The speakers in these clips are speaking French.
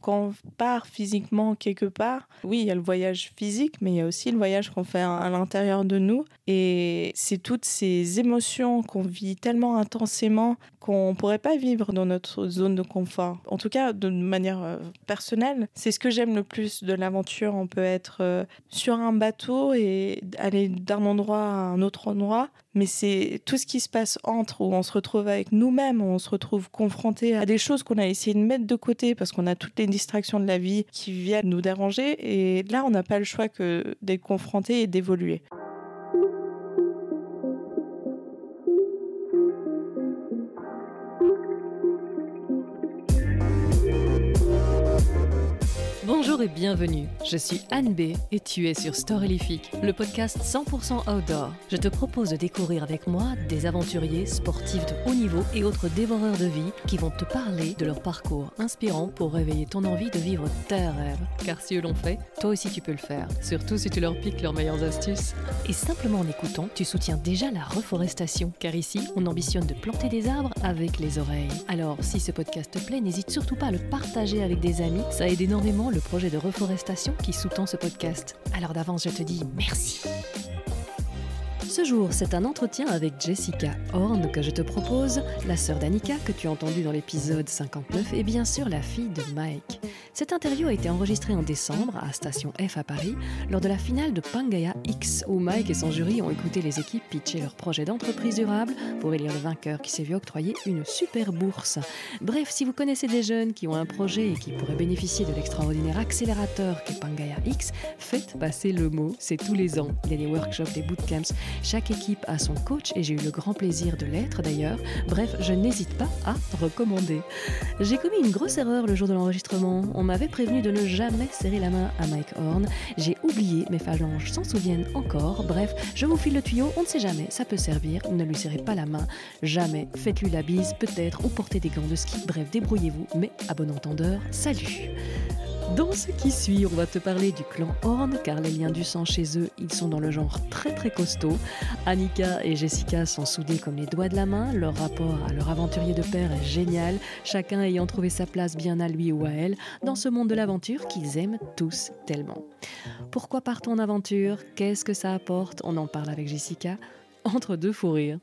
quand on part physiquement quelque part, oui, il y a le voyage physique, mais il y a aussi le voyage qu'on fait à l'intérieur de nous. Et c'est toutes ces émotions qu'on vit tellement intensément qu'on ne pourrait pas vivre dans notre zone de confort. En tout cas, de manière euh, personnelle, c'est ce que j'aime le plus de l'aventure. On peut être euh, sur un bateau et aller d'un endroit à un autre endroit, mais c'est tout ce qui se passe entre, où on se retrouve avec nous-mêmes, on se retrouve confronté à des choses qu'on a essayé de mettre de côté parce qu'on a toutes les distraction de la vie qui vient nous déranger. Et là, on n'a pas le choix que d'être confronté et d'évoluer. et bienvenue. Je suis Anne B et tu es sur Storylifique, le podcast 100% outdoor. Je te propose de découvrir avec moi des aventuriers, sportifs de haut niveau et autres dévoreurs de vie qui vont te parler de leur parcours inspirant pour réveiller ton envie de vivre tes rêves. Car si eux l'ont fait, toi aussi tu peux le faire. Surtout si tu leur piques leurs meilleures astuces. Et simplement en écoutant, tu soutiens déjà la reforestation. Car ici, on ambitionne de planter des arbres avec les oreilles. Alors, si ce podcast te plaît, n'hésite surtout pas à le partager avec des amis. Ça aide énormément le projet de reforestation qui sous-tend ce podcast. Alors d'avance, je te dis merci. Ce jour, c'est un entretien avec Jessica Horn que je te propose, la sœur d'Annika que tu as entendue dans l'épisode 59 et bien sûr la fille de Mike. Cette interview a été enregistrée en décembre à Station F à Paris lors de la finale de Pangaya X où Mike et son jury ont écouté les équipes pitcher leur projet d'entreprise durable pour élire le vainqueur qui s'est vu octroyer une super bourse. Bref, si vous connaissez des jeunes qui ont un projet et qui pourraient bénéficier de l'extraordinaire accélérateur que Pangaea X, faites passer le mot, c'est tous les ans. Il y a des workshops, des bootcamps chaque équipe a son coach et j'ai eu le grand plaisir de l'être d'ailleurs. Bref, je n'hésite pas à recommander. J'ai commis une grosse erreur le jour de l'enregistrement. On m'avait prévenu de ne jamais serrer la main à Mike Horn. J'ai oublié, mes phalanges s'en souviennent encore. Bref, je vous file le tuyau, on ne sait jamais, ça peut servir. Ne lui serrez pas la main, jamais. Faites-lui la bise, peut-être, ou portez des gants de ski. Bref, débrouillez-vous, mais à bon entendeur, salut dans ce qui suit, on va te parler du clan Horn, car les liens du sang chez eux, ils sont dans le genre très très costaud. Annika et Jessica sont soudées comme les doigts de la main, leur rapport à leur aventurier de père est génial, chacun ayant trouvé sa place bien à lui ou à elle, dans ce monde de l'aventure qu'ils aiment tous tellement. Pourquoi partons en aventure Qu'est-ce que ça apporte On en parle avec Jessica, entre deux fous rires.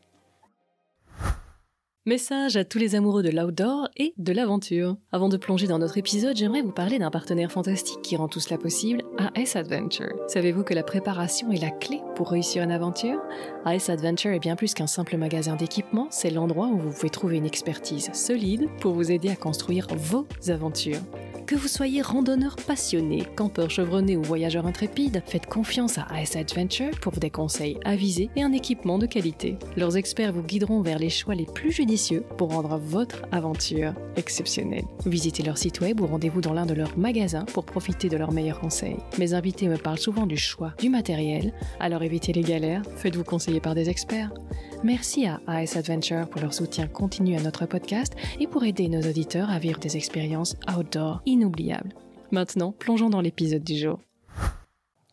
Message à tous les amoureux de l'outdoor et de l'aventure. Avant de plonger dans notre épisode, j'aimerais vous parler d'un partenaire fantastique qui rend tout cela possible, AS Adventure. Savez-vous que la préparation est la clé pour réussir une aventure AS Adventure est bien plus qu'un simple magasin d'équipement, c'est l'endroit où vous pouvez trouver une expertise solide pour vous aider à construire vos aventures. Que vous soyez randonneur passionné, campeur chevronné ou voyageur intrépide, faites confiance à AS Adventure pour des conseils avisés et un équipement de qualité. Leurs experts vous guideront vers les choix les plus judicieux pour rendre votre aventure exceptionnelle. Visitez leur site web ou rendez-vous dans l'un de leurs magasins pour profiter de leurs meilleurs conseils. Mes invités me parlent souvent du choix du matériel, alors évitez les galères, faites-vous conseiller par des experts. Merci à Ice Adventure pour leur soutien continu à notre podcast et pour aider nos auditeurs à vivre des expériences outdoor inoubliables. Maintenant, plongeons dans l'épisode du jour.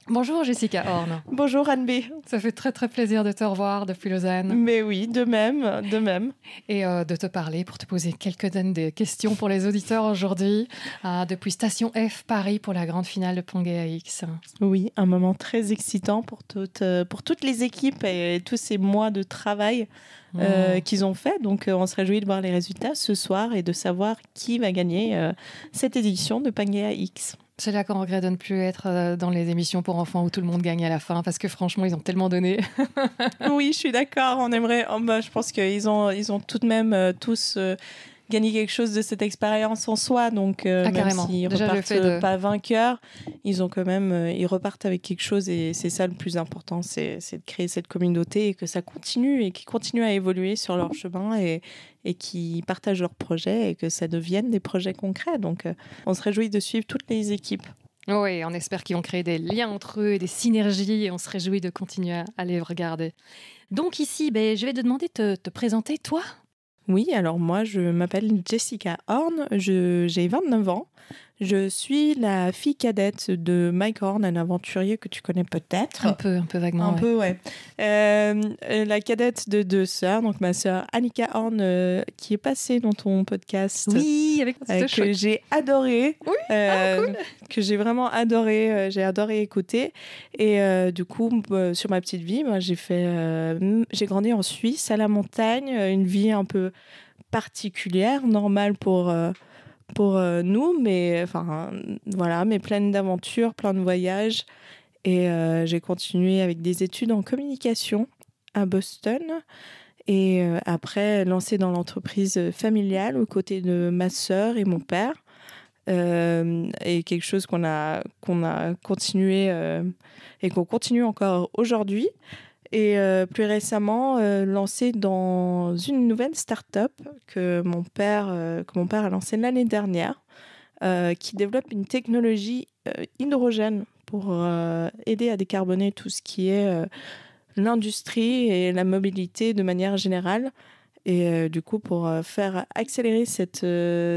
Bonjour Jessica Horn. Bonjour Anne B. Ça fait très très plaisir de te revoir depuis Lausanne. Mais oui, de même, de même. Et euh, de te parler pour te poser quelques unes des questions pour les auditeurs aujourd'hui euh, depuis Station F Paris pour la grande finale de Pongea X. Oui, un moment très excitant pour toutes, euh, pour toutes les équipes et, tous ces mois de travail mm. qu'ils ont fait. Donc on se réjouit de voir les résultats ce soir et de savoir qui va gagner cette édition de Pangea X. C'est là qu'on regrette de ne plus être euh, dans les émissions pour enfants où tout le monde gagne à la fin, parce que franchement, ils ont tellement donné. oui, je suis d'accord. On aimerait. Oh, bah, je pense qu'ils ont, ils ont tout de même euh, tous euh, gagner quelque chose de cette expérience en soi. Donc, euh, ah, même s'ils repartent pas vainqueurs, ils ont quand même, euh, ils repartent avec quelque chose et c'est ça le plus important, c'est de créer cette communauté et que ça continue et qu'ils continuent à évoluer sur leur chemin et, et qui partagent leurs projets et que ça devienne des projets concrets. Donc, euh, on se réjouit de suivre toutes les équipes. Oui, on espère qu'ils vont créer des liens entre eux, et des synergies, et on se réjouit de continuer à les regarder. Donc ici, ben, je vais te demander de te présenter, toi, oui, alors moi, je m'appelle Jessica Horn, j'ai 29 ans, je suis la fille cadette de Mike Horn, un aventurier que tu connais peut-être. Un peu, un peu vaguement. Un peu, ouais. Euh, la cadette de deux sœurs, donc ma sœur Annika Horn, euh, qui est passée dans ton podcast. Oui, avec euh, Que j'ai adoré. Oui, ah, cool. Que j'ai vraiment adoré, j'ai adoré écouter. Et du coup, sur ma petite vie, moi, j'ai fait, j'ai grandi en Suisse, à la montagne, une vie un peu particulière, normale pour pour euh, nous, mais enfin voilà, mais pleine d'aventures, plein de voyages. Et euh, j'ai continué avec des études en communication à Boston. Et euh, après, lancé dans l'entreprise familiale aux côtés de ma sœur et mon père. et quelque chose qu'on a, qu'on a continué et qu'on continue encore aujourd'hui et euh, plus récemment euh, lancé dans une nouvelle start-up que mon père, euh, que mon père a lancée l'année dernière, qui développe une technologie hydrogène pour aider à décarboner tout ce qui est l'industrie et la mobilité de manière générale. Et du coup, pour faire accélérer cette,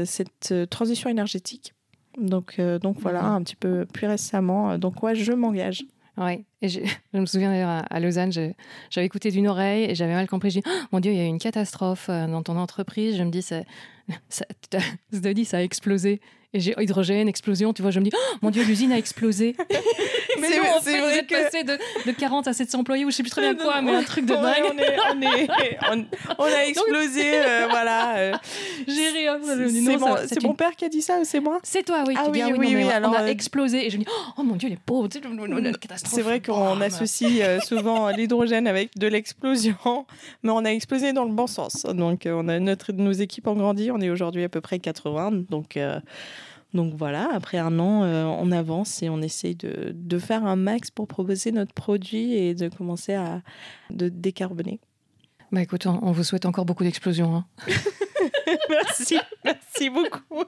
cette transition énergétique. Donc, donc voilà, mmh. un petit peu plus récemment. Donc, ouais, je m'engage. Oui, et je, me souviens d'ailleurs à, Lausanne, j'avais écouté d'une oreille et j'avais mal compris. Je dis, oh, mon Dieu, il y a eu une catastrophe euh, dans ton entreprise. Je me dis, ça, ça a explosé. Et j'ai hydrogène, explosion, tu vois, je me dis, oh, mon Dieu, l'usine a explosé. mais nous, en fait, vous êtes que... passé de, 40 à 700 employés, ou je sais plus très bien quoi, mais un truc de dingue. On, a explosé, voilà. J'ai C'est mon, père qui a dit ça, ou c'est moi C'est toi, oui. Ah ah oui, oui, oui, alors, on a euh, explosé. Et je me dis, oh mon Dieu, les pauvres, C'est mm, vrai qu'on bah, associe euh, souvent l'hydrogène avec de l'explosion, mais on a explosé dans le bon sens. Donc, euh, nos équipes ont grandi, on est aujourd'hui à peu près 80. Donc, donc voilà, après un an, euh, on avance et on essaye de, faire un max pour proposer notre produit et de commencer à de décarboner. Bah écoute, on, vous souhaite encore beaucoup d'explosions. Hein. merci, merci beaucoup.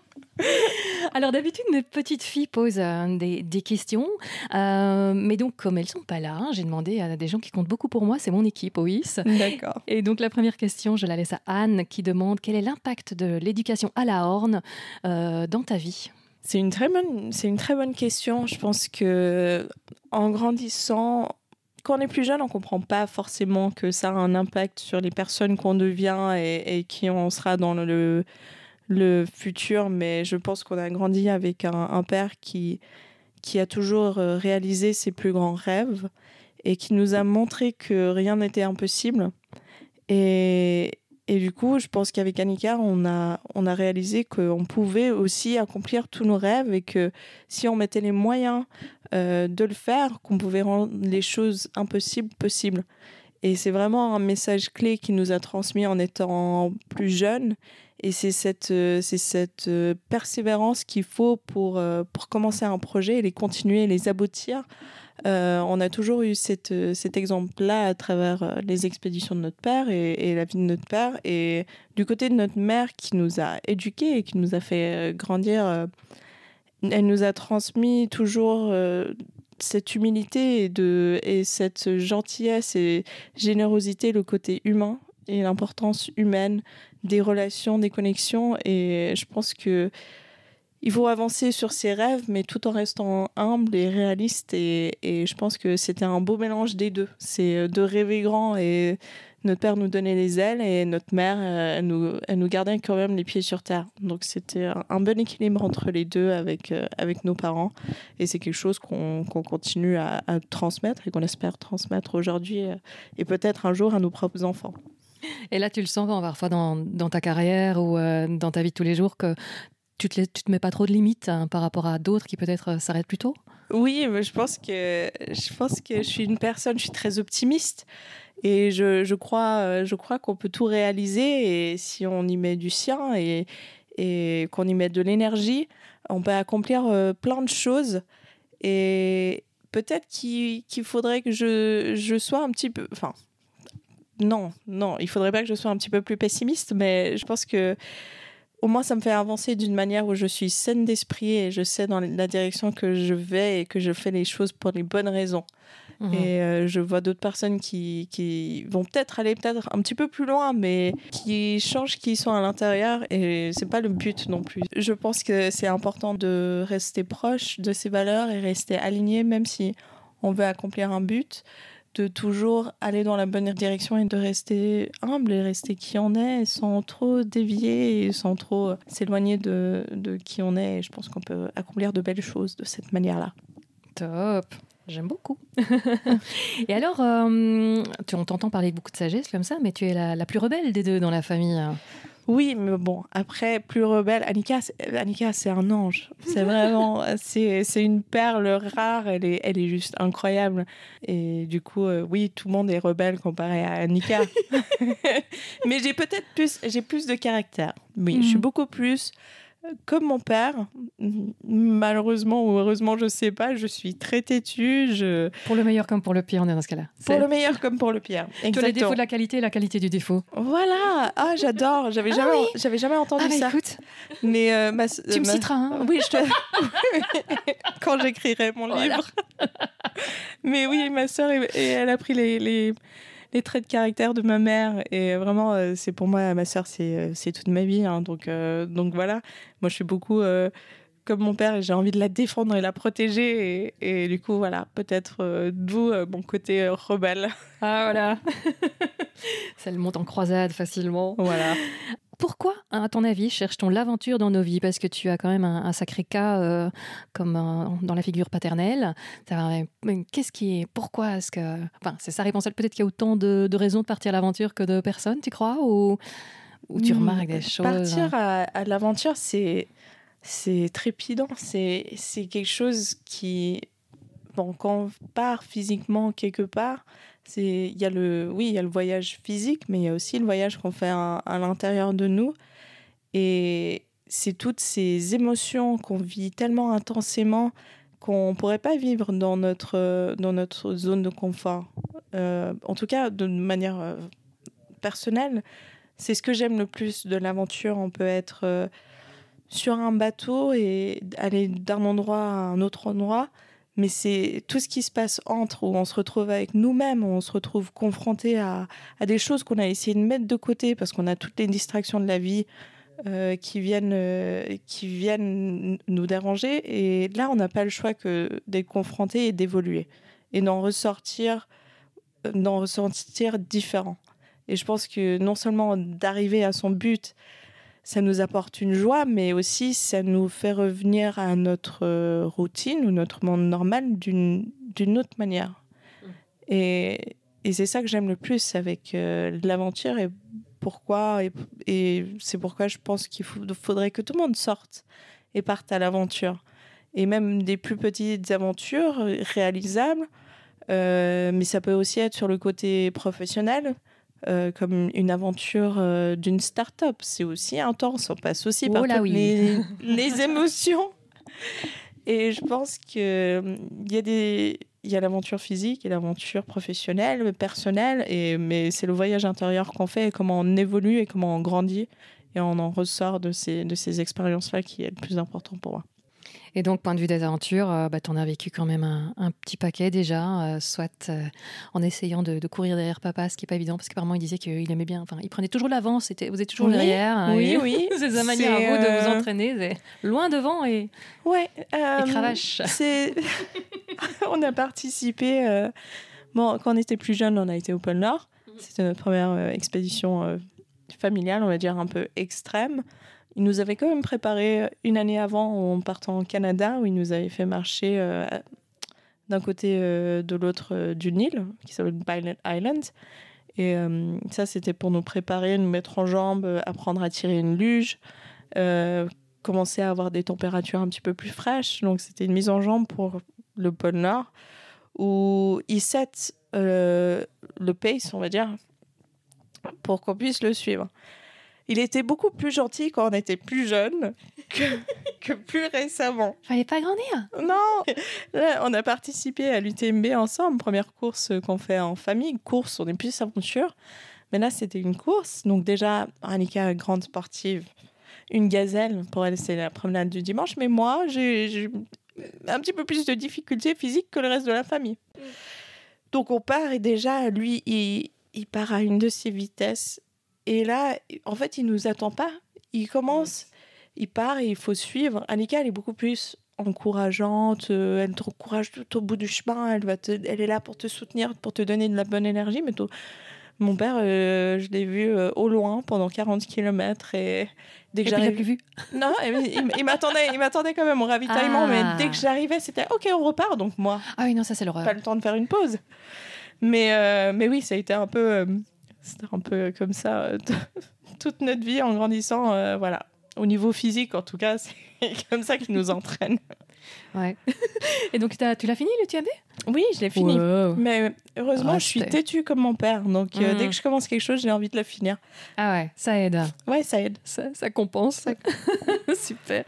Alors d'habitude, mes petites filles posent euh, des, questions, euh, mais donc comme elles sont pas là, j'ai demandé à des gens qui comptent beaucoup pour moi, c'est mon équipe OIS. D'accord. Et donc la première question, je la laisse à Anne qui demande quel est l'impact de l'éducation à la horne euh, dans ta vie c'est une, très bonne, c'est une très bonne question. Je pense que en grandissant, quand on est plus jeune, on ne comprend pas forcément que ça a un impact sur les personnes qu'on devient et, qui on sera dans le, futur. Mais je pense qu'on a grandi avec un, père qui, qui a toujours euh, réalisé ses plus grands rêves et qui nous a montré que rien n'était impossible. Et, et du coup, je pense qu'avec Annika, on a, on a réalisé qu'on pouvait aussi accomplir tous nos rêves et que si on mettait les moyens euh, de le faire, qu'on pouvait rendre les choses impossibles possibles. Et c'est vraiment un message clé qui nous a transmis en étant plus jeune. Et c'est cette, euh, c'est cette euh, persévérance qu'il faut pour, pour commencer un projet et les continuer, les aboutir euh, on a toujours eu euh, cet exemple-là à travers euh, les expéditions de notre père et, la vie de notre père. Et du côté de notre mère qui nous a éduqués et qui nous a fait grandir, elle nous a transmis toujours cette humilité et cette gentillesse et générosité, le côté humain et l'importance humaine des relations, des connexions. Et je pense que il faut avancer sur ses rêves, mais tout en restant humble et réaliste. Et, je pense que c'était un beau mélange des deux. C'est euh, de rêver grand et notre père nous donnait les ailes et notre mère, euh, elle nous, elle nous gardait quand même les pieds sur terre. Donc c'était un, bon équilibre entre les deux avec, euh, avec nos parents. Et c'est quelque chose qu'on continue à, transmettre et qu'on espère transmettre aujourd'hui et peut-être un jour à nos propres enfants. Et là, tu le sens parfois dans, ta carrière ou dans ta vie de tous les jours que tu te, te mets pas trop de limites hein, par rapport à d'autres qui peut-être euh, s'arrêtent plus tôt Oui, je pense que je pense que je suis une personne, je suis très optimiste et je, crois euh, je crois qu'on peut tout réaliser et si on y met du sien et, qu'on y met de l'énergie, on peut accomplir euh, plein de choses et peut-être qu'il faudrait que je, je sois un petit peu enfin non, non, il faudrait pas que je sois un petit peu plus pessimiste, mais je pense que au moins ça me fait avancer d'une manière où je suis saine d'esprit et je sais dans la direction que je vais et que je fais les choses pour les bonnes raisons. Mhm. Et euh, je vois d'autres personnes qui, vont peut-être aller peut-être un petit peu plus loin, mais qui changent qui sont à l'intérieur et c'est pas le but non plus. Je pense que c'est important de rester proche de ses valeurs et rester aligné même si on veut accomplir un but de toujours aller dans la bonne direction et de rester humble et rester qui on est sans trop dévier et sans trop euh, s'éloigner de, de qui on est. je pense qu'on peut accomplir de belles choses de cette manière-là. Top J'aime beaucoup. et alors, euh, tu, on t'entend parler beaucoup de sagesse comme ça, mais tu es la plus rebelle des deux dans la famille. Oui, mais bon, après, plus rebelle, Annika, c'est, c'est un ange. C'est vraiment, c'est, une perle rare, elle est, elle est juste incroyable. Et du coup, euh, oui, tout le monde est rebelle comparé à Annika. mais j'ai peut-être plus, j'ai plus de caractère. Oui, je suis mm. beaucoup plus comme mon père, malheureusement ou heureusement, je sais pas, je suis très têtue. Pour le meilleur comme pour le pire, on est dans ce cas-là. Pour le meilleur comme pour le pire. Tous les défauts de la qualité et la qualité du défaut. Voilà. Ah, j'adore. J'avais ah jamais, j'avais jamais ah entendu bah ça. Écoute, mais euh, tu me citeras. Hein. oui, je te... quand j'écrirai mon livre. mais oui, ma sœur, elle a pris les les traits de caractère de ma mère. Et vraiment, euh, c'est pour moi, ma sœur, c'est euh, toute ma vie. Hein. donc, euh, donc voilà, moi je suis beaucoup comme mon père et j'ai envie de la défendre et la protéger. Et, du coup, voilà, peut-être d'où mon côté rebelle. Ah, voilà. Ça le monte en croisade facilement. Voilà pourquoi, à ton avis, cherche-t-on l'aventure dans nos vies Parce que tu as quand même un, sacré cas euh, comme euh, dans la figure paternelle. Qu'est-ce qui est Pourquoi est-ce que Enfin, c'est sa réponse. Peut-être qu'il y a autant de, raisons de partir à l'aventure que de personnes, tu crois Ou, ou tu hmm, remarques des choses Partir euh? à, l'aventure, c'est c'est trépidant. C'est c'est quelque chose qui bon quand on part physiquement quelque part, il y a le, oui, il y a le voyage physique, mais il y a aussi le voyage qu'on fait à, l'intérieur de nous. Et c'est toutes ces émotions qu'on vit tellement intensément qu'on ne pourrait pas vivre dans notre, zone de confort. Euh, en tout cas, de manière euh, personnelle, c'est ce que j'aime le plus de l'aventure. On peut être euh, sur un bateau et aller d'un endroit à un autre endroit mais c'est tout ce qui se passe entre, où on se retrouve avec nous-mêmes, on se retrouve confronté à, des choses qu'on a essayé de mettre de côté parce qu'on a toutes les distractions de la vie euh, qui, viennent, euh, qui viennent nous déranger. Et là, on n'a pas le choix que d'être confronté et d'évoluer et d'en ressortir, d'en différent. Et je pense que non seulement d'arriver à son but, ça nous apporte une joie, mais aussi ça nous fait revenir à notre euh, routine ou notre monde normal d'une autre manière. Mm. Et, et c'est ça que j'aime le plus avec euh, l'aventure et pourquoi et, c'est pourquoi je pense qu'il faudrait que tout le monde sorte et parte à l'aventure et même des plus petites aventures réalisables euh, mais ça peut aussi être sur le côté professionnel euh, comme une aventure euh, d'une start-up. C'est aussi intense, on passe aussi par oh toutes les, émotions. Et je pense qu'il euh, y a des. Il y a l'aventure physique et l'aventure professionnelle, personnelle, et, mais c'est le voyage intérieur qu'on fait et comment on évolue et comment on grandit. Et on en ressort de ces, de ces expériences-là qui est le plus important pour moi. Et donc, point de vue des aventures, euh, bah, tu en as vécu quand même un, petit paquet déjà, euh, soit euh, en essayant de, courir derrière papa, ce qui n'est pas évident, parce qu'apparemment, il disait qu'il aimait bien, enfin, il prenait toujours l'avance, vous êtes toujours derrière. Hein, oui, oui. c'est sa manière à vous de vous entraîner, loin devant et, ouais, cravache. on a participé, bon, quand on était plus jeune, on a été au pôle Nord. Mhm. C'était notre première expédition familiale, on va dire un peu extrême il nous avait quand même préparé euh, une année avant en partant au Canada où il nous avait fait marcher euh, d'un côté euh, de l'autre du Nil qui s'appelle Pilot Island. Et ça, c'était pour nous préparer, nous mettre en jambes, apprendre à tirer une luge, commencer à avoir des températures un petit peu plus fraîches. Donc, c'était une mise en jambe pour le pôle Nord où il set le pace, on va dire, pour qu'on puisse le suivre. Il était beaucoup plus gentil quand on était plus jeune que, plus récemment. Fallait pas grandir. Non. on a participé à l'UTMB ensemble, première course qu'on fait en famille, course, on est plus aventure. Mais là, c'était une course. Donc déjà, Annika, grande sportive, une gazelle, pour elle, c'est la promenade du dimanche. Mais moi, j'ai un petit peu plus de difficultés physiques que le reste de la famille. Mm. Donc on part et déjà, lui, il, il part à une de ses vitesses et là, en fait, il nous attend pas. Il commence, il part et il faut suivre. Annika, elle est beaucoup plus encourageante, euh, elle te encourage tout au bout du chemin, elle, va elle est là pour te soutenir, pour te donner de la bonne énergie. Mais mon père, euh, je l'ai vu euh, au loin pendant 40 km et dès que plus vu Non, eh il, m'attendait, il m'attendait quand même au ravitaillement, mais ah. dès que j'arrivais, c'était OK, on repart. Donc moi. Ah oui, non, ça c'est l'horreur. Pas le temps de faire une pause. Mais, mais oui, ça a été un peu c'est un peu comme ça euh, toute notre vie en grandissant. Euh, voilà. Au niveau physique, en tout cas, c'est comme ça qu'ils nous entraîne Ouais. Et donc, tu l'as fini le TAB Oui, je l'ai fini. Mais heureusement, ah, je suis têtue comme mon père. Donc, euh, dès mm. que je commence quelque chose, j'ai envie de la finir. Ah ouais, ça aide. Ouais, ça aide. Ça, ça compense. Super.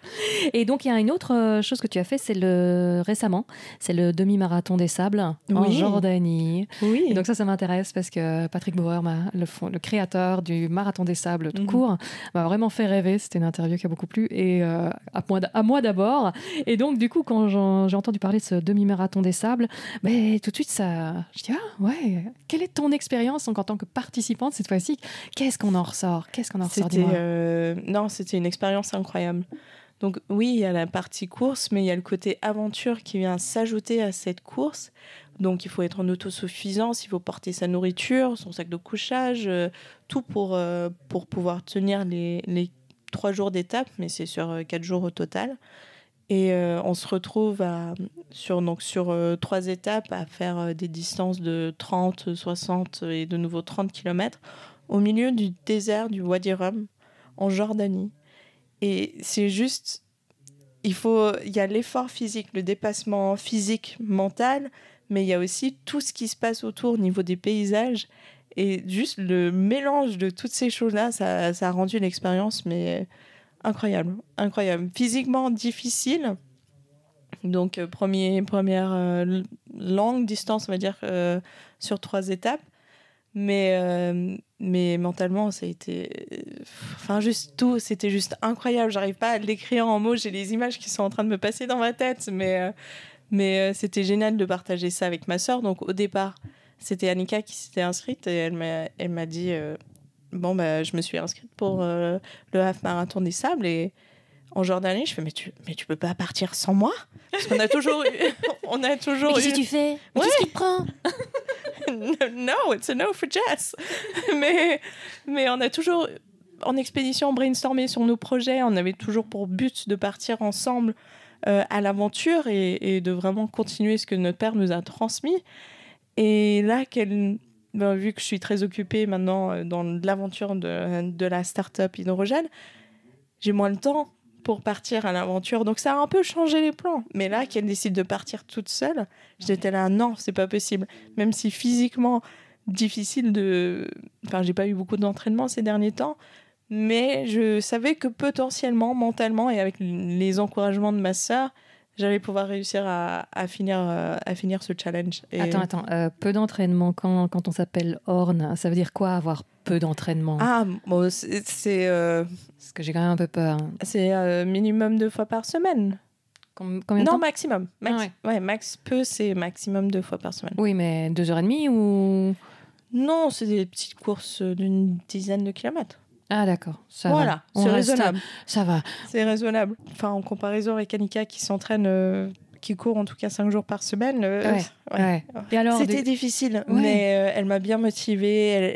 Et donc, il y a une autre euh, chose que tu as fait, c'est le récemment, c'est le demi-marathon des sables en Jordanie. Oui. donc, ça, ça m'intéresse parce que Patrick Bauer, le, le créateur du marathon des sables tout mhm. court, m'a vraiment fait rêver. C'était une interview qui a beaucoup plu. Et euh, à moi d'abord. Et donc, du coup, j'ai entendu parler de ce demi-marathon des sables, mais tout de suite, ça, je dis ah ouais. Quelle est ton expérience en tant que participante cette fois-ci Qu'est-ce qu'on en ressort Qu'est-ce qu'on en ressort euh, Non, c'était une expérience incroyable. Donc oui, il y a la partie course, mais il y a le côté aventure qui vient s'ajouter à cette course. Donc il faut être en autosuffisance, il faut porter sa nourriture, son sac de couchage, euh, tout pour, euh, pour pouvoir tenir les, les trois jours d'étape, mais c'est sur quatre jours au total. Et euh, on se retrouve sur, donc, sur euh, trois étapes à faire euh, des distances de 30, 60 et de nouveau 30 km au milieu du désert du Wadi Rum en Jordanie. Et c'est juste, il faut, il y a l'effort physique, le dépassement physique, mental, mais il y a aussi tout ce qui se passe autour au niveau des paysages. Et juste le mélange de toutes ces choses-là, ça, ça a rendu l'expérience, mais incroyable, incroyable. Physiquement difficile. Donc, euh, premier, première euh, longue distance, on va dire, euh, sur trois étapes. Mais, mais mentalement, ça a été. Enfin, juste tout, c'était juste incroyable. J'arrive pas à l'écrire en mots. J'ai les images qui sont en train de me passer dans ma tête. Mais, mais c'était génial de partager ça avec ma sœur. Donc, au départ, c'était Annika qui s'était inscrite et elle m'a dit bon, bah, je me suis inscrite pour euh, le half marathon des sables et en Jordanie, je fais mais tu mais tu peux pas partir sans moi parce qu'on a toujours eu, on a toujours qu'est-ce que tu fais qu'est-ce te prend no, it's a no for Jess mais mais on a toujours en expédition brainstormé sur nos projets on avait toujours pour but de partir ensemble euh, à l'aventure et, et, de vraiment continuer ce que notre père nous a transmis et là qu'elle ben, vu que je suis très occupée maintenant euh, dans l'aventure de, de, la start-up hydrogène, j'ai moins le temps pour partir à l'aventure. Donc ça a un peu changé les plans. Mais là, qu'elle décide de partir toute seule, j'étais là, non, c'est pas possible. Même si physiquement, difficile de. Enfin, j'ai pas eu beaucoup d'entraînement ces derniers temps, mais je savais que potentiellement, mentalement et avec les encouragements de ma sœur, j'allais pouvoir réussir à, finir, euh, à finir ce challenge. Et... Attends, attends, euh, peu d'entraînement quand, on s'appelle Horn, ça veut dire quoi avoir peu d'entraînement Ah, c'est... ce euh, Parce que j'ai quand même un peu peur. Hein. C'est minimum deux fois par semaine. combien non, maximum. Ah max, ouais. max peu, c'est maximum deux fois par semaine. Oui, mais deux heures et demie ou... Non, c'est des petites courses d'une dizaine de kilomètres. Ah d'accord, ça voilà, va. c'est raisonnable. Ça va. C'est raisonnable. Enfin, en comparaison avec Annika qui s'entraîne, euh, qui court en tout cas cinq jours par semaine. Euh, ouais. c'était difficile, mais euh, elle m'a bien motivée.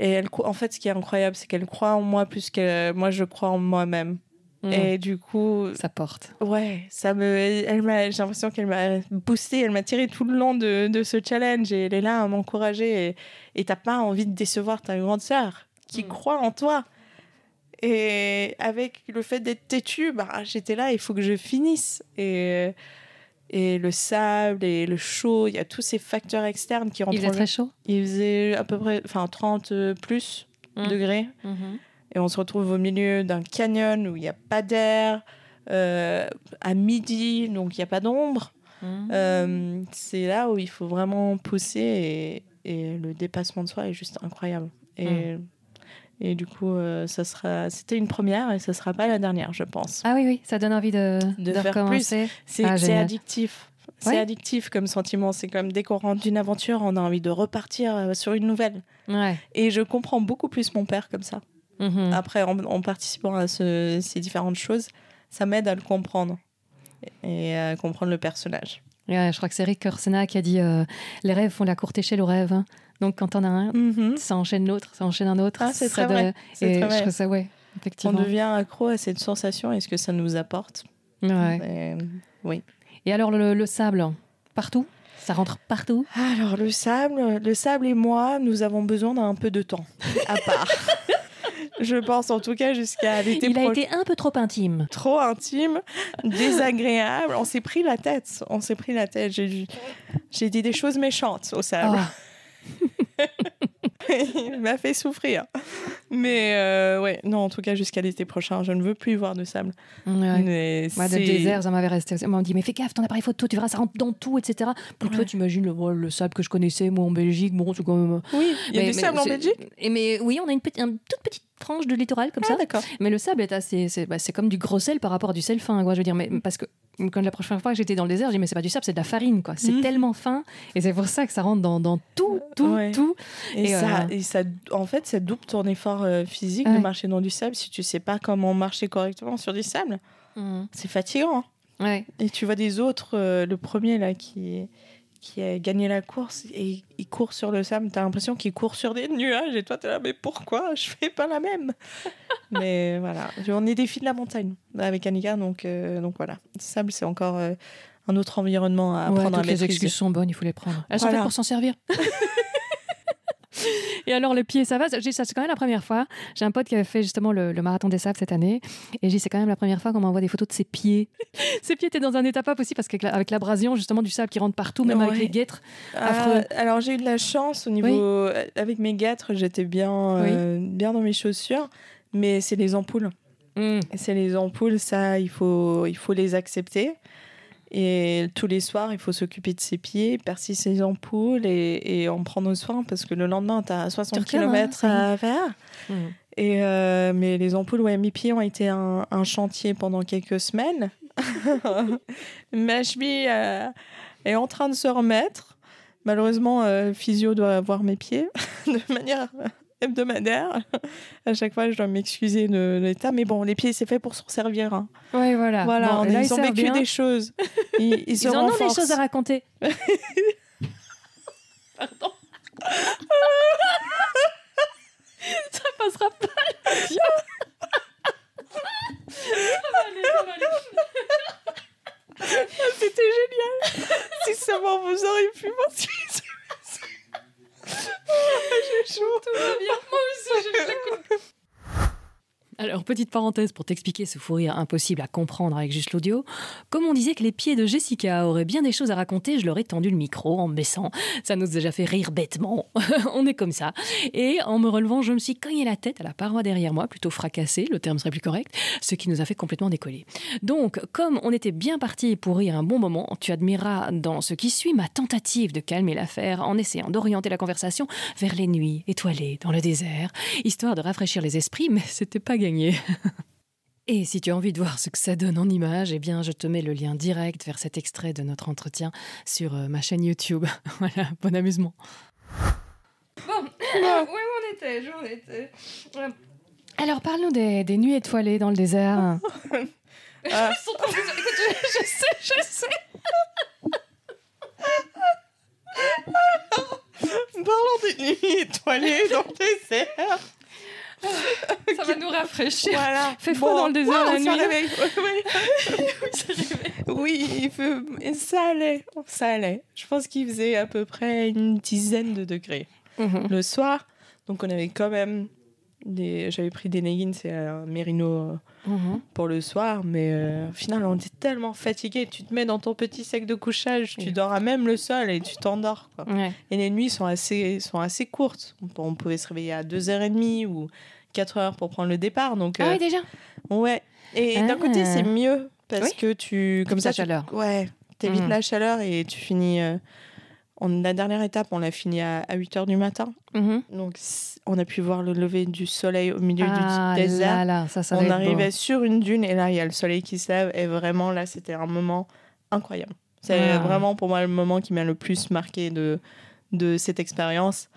et elle, en fait, ce qui est incroyable, c'est qu'elle croit en moi plus que moi je crois en moi-même. Mm. Et du coup, ça porte. Ouais, ça me, elle j'ai l'impression qu'elle m'a boostée, elle m'a tiré tout le long de, ce challenge et elle est là à m'encourager. Et, t'as pas envie de décevoir ta grande sœur qui mm. croit en toi. Et avec le fait d'être têtu, bah, j'étais là, il faut que je finisse. Et, et le sable et le chaud, il y a tous ces facteurs externes qui rentrent. Il faisait très chaud Il faisait à peu près enfin, 30 plus mmh. degrés. Mmh. Et on se retrouve au milieu d'un canyon où il n'y a pas d'air, euh, à midi, donc il n'y a pas d'ombre. Mmh. Euh, c'est là où il faut vraiment pousser et, et, le dépassement de soi est juste incroyable. Et et du coup, euh, ça sera, c'était une première et ça sera pas la dernière, je pense. Ah oui, oui, ça donne envie de, de, faire plus. C'est ah, addictif. C'est addictif comme sentiment. C'est comme dès qu'on rentre d'une aventure, on a envie de repartir euh, sur une nouvelle. Ouais. Et je comprends beaucoup plus mon père comme ça. Mhm. Après, en, participant à ces différentes choses, ça m'aide à le comprendre et à comprendre le personnage. je crois que c'est Rick Corsena qui a dit euh, Les rêves font la courte échelle aux rêves. Hein. Donc quand on a un, mhm. ça enchaîne l'autre, ça enchaîne un autre. Ah, c'est très, vrai. On devient accro à cette sensation est ce que ça nous apporte. Euh, oui. Et alors le, sable, partout ça rentre partout Alors le sable, le sable et moi, nous avons besoin d'un peu de temps à part. Je pense en tout cas jusqu'à l'été Il a été un peu trop intime. Trop intime, désagréable. On s'est pris la tête. On s'est pris la tête. J'ai dit des choses méchantes au sable. Oh. il m'a fait souffrir. Mais euh, ouais, non, en tout cas, jusqu'à l'été prochain, je ne veux plus voir de sable. Mais Moi, le désert, ça m'avait resté. On m'a dit, mais fais gaffe, ton appareil photo, tu verras, ça rentre dans tout, etc. Pour toi, tu imagines le, oh, le, sable que je connaissais, moi, en Belgique. Bon, tout quand même. Euh, oui, il y a du sable en Belgique. Et mais oui, on a une, petite, une toute petite tranche de littoral comme ah, ça. Mais le sable est assez, bah, c'est comme du gros sel par rapport du sel fin, quoi. Je veux dire, mais parce que quand la prochaine fois que j'étais dans le désert, j'ai dit mais c'est pas du sable, c'est de la farine, quoi. C'est mhm. tellement fin et c'est pour ça que ça rentre dans, tout, euh, tout, tout. Euh, et, ça, en fait, ça double ton effort euh, physique de marcher dans du sable si tu sais pas comment marcher correctement sur du sable. Mhm. C'est fatigant. Hein. Et tu vois des autres, le premier là qui qui a gagné la course et il court sur le sable. T'as l'impression qu'il court sur des nuages et toi t'es là, mais pourquoi je fais pas la même Mais voilà, on est des filles de la montagne avec Annika, donc, euh, donc voilà. Le sable, c'est encore euh, un autre environnement à ouais, prendre. Les excuses sont bonnes, il faut les prendre. Elles sont faites pour s'en servir. et alors, le pied, ça va Ça, c'est quand même la première fois. J'ai un pote qui avait fait justement le, marathon des sables cette année. Et j'ai c'est quand même la première fois qu'on m'envoie des photos de ses pieds. ses pieds étaient dans un état pas possible parce qu'avec l'abrasion, justement, du sable qui rentre partout, même avec les guêtres. Ah, alors, j'ai eu de la chance au niveau. Avec mes guêtres, j'étais bien, euh, bien dans mes chaussures. Mais c'est les ampoules. Mmh. C'est les ampoules, ça, il faut, il faut les accepter. Et tous les soirs, il faut s'occuper de ses pieds, percer ses ampoules et, en prendre soin parce que le lendemain, tu as 60 km à faire. Mmh. Et euh, mais les ampoules mes pieds ont été un, chantier pendant quelques semaines. Ma cheville euh, est en train de se remettre. Malheureusement, le euh, physio doit voir mes pieds de manière hebdomadaire. À chaque fois, je dois m'excuser de l'état. Mais bon, les pieds, c'est fait pour s'en servir. Hein. Oui voilà. voilà ils, ont vécu des choses. Ils, en ont des choses à raconter. Pardon. Ça passera pas. Ah, bah, C'était génial. si seulement vous auriez pu m'en suivre. je joue. Tout va bien. Moi aussi, je alors, petite parenthèse pour t'expliquer ce fou rire impossible à comprendre avec juste l'audio. Comme on disait que les pieds de Jessica auraient bien des choses à raconter, je leur ai tendu le micro en me baissant. Ça nous a déjà fait rire bêtement. on est comme ça. Et en me relevant, je me suis cogné la tête à la paroi derrière moi, plutôt fracassée, le terme serait plus correct, ce qui nous a fait complètement décoller. Donc, comme on était bien parti pour rire un bon moment, tu admireras dans ce qui suit ma tentative de calmer l'affaire en essayant d'orienter la conversation vers les nuits étoilées dans le désert, histoire de rafraîchir les esprits, mais c'était pas Et si tu as envie de voir ce que ça donne en images, eh bien, je te mets le lien direct vers cet extrait de notre entretien sur euh, ma chaîne YouTube. voilà, bon amusement. Bon, où euh, on était, où Alors, parlons des, des, nuits étoilées dans le désert. Ah. je, je sais, je sais. parlons des nuits étoilées dans le désert ça va nous rafraîchir. Voilà. Fait froid dans le désert la nuit. oui, il fait... ça allait, ça allait. Je pense qu'il faisait à peu près une dizaine de degrés mhm. le soir. Donc on avait quand même des... J'avais pris des leggings, c'est un mérino euh, Mhm. pour le soir. Mais euh, au final, on est tellement fatigué. Tu te mets dans ton petit sac de couchage, tu dors à même le sol et tu t'endors. Et les nuits sont assez, sont assez courtes. On, pouvait se réveiller à 2h30 ou 4h pour prendre le départ. Donc, ah oui, euh, déjà Ouais. Et d'un ah. côté, c'est mieux parce que tu. Comme ça, Ouais, t'évites mm. la chaleur et tu finis. Euh, la dernière étape, on l'a fini à, 8 h du matin. Mhm. Donc, on a pu voir le lever du soleil au milieu du ah désert. on arrivait sur une dune et là, il y a le soleil qui se lève. Et vraiment, là, c'était un moment incroyable. C'est ah. vraiment pour moi le moment qui m'a le plus marqué de, de cette expérience.